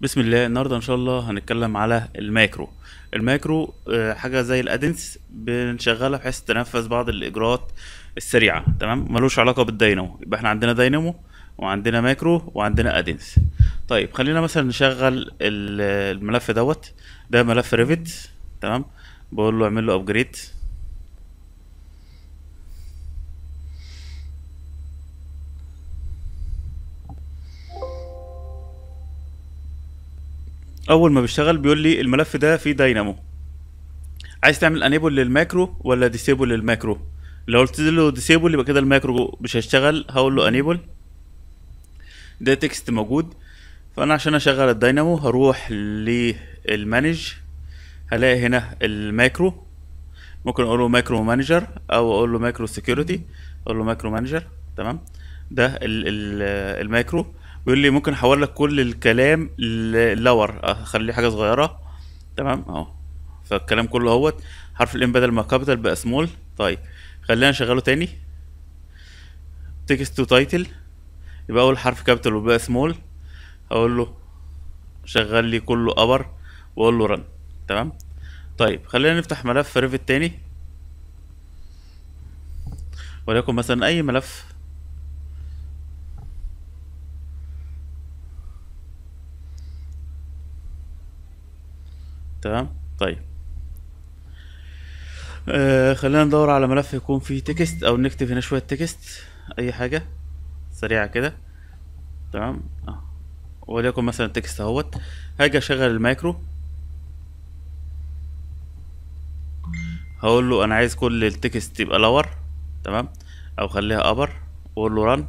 بسم الله النهارده ان شاء الله هنتكلم على الماكرو الماكرو آه، حاجه زي الادنس بنشغلها بحيث تنفذ بعض الاجراءات السريعه تمام ملوش علاقه بالداينامو يبقى احنا عندنا داينامو وعندنا ماكرو وعندنا ادنس طيب خلينا مثلا نشغل الملف دوت ده ملف ريفت تمام بقول له اعمل له ابجريد اول ما بيشتغل بيقول لي الملف ده فيه داينامو عايز تعمل انيبل للماكرو ولا ديسيبل للماكرو لو قلت له ديسيبل يبقى كده الماكرو مش هيشتغل هقول له انيبل ده تكست موجود فانا عشان اشغل الداينامو هروح للمانج هلاقي هنا الماكرو ممكن اقول له ماكرو مانجر او اقول له ماكرو سكيورتي اقول له ماكرو مانجر تمام ده ال ال الماكرو بيقول لي ممكن احول لك كل الكلام للور اخليه آه، حاجه صغيره تمام اهو فالكلام كله اهوت حرف الام بدل ما كابيتال بقى سمول طيب خلينا نشغله تاني تكست تو تايتل يبقى اول حرف كابيتال وبقى سمول اقول له شغل لي كله ابر واقول له رن تمام طيب خلينا نفتح ملف ريفت تاني وليكن مثلا اي ملف تمام طيب آه خلينا ندور على ملف يكون فيه تكست او نكتب هنا شويه تكست اي حاجه سريعه كده تمام آه. وليكن مثلا تكست اهوت هاجي اشغل المايكرو هقول له انا عايز كل التكست يبقى لور تمام او خليها ابر واقول له رن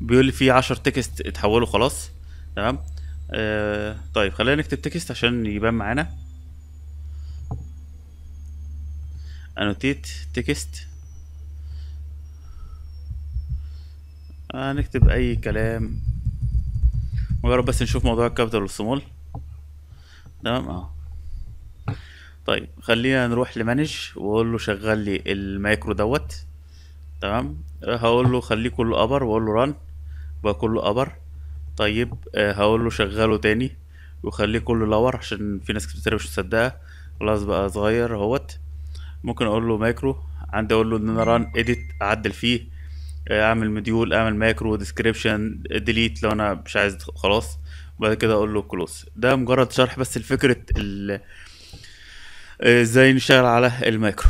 بيقول لي في عشر تكست اتحولوا خلاص تمام آه طيب خلينا نكتب تكست عشان يبان معانا انوتيت تكست هنكتب آه اي كلام مجرد بس نشوف موضوع الكابيتال والسمول تمام اه طيب خلينا نروح لمانج واقول له شغل لي المايكرو دوت تمام هقول له خليه كله ابر واقول له ران بقى كله ابر طيب آه، هقول له شغله تاني وخليه كله لور عشان في ناس كتير مش مصدقه خلاص بقى صغير اهوت ممكن اقول له مايكرو عندي اقول له ان انا ران اديت اعدل فيه آه، اعمل مديول اعمل مايكرو ديسكريبشن ديليت لو انا مش عايز خلاص وبعد كده اقول له كلوز ده مجرد شرح بس لفكره آه، ازاي نشتغل على المايكرو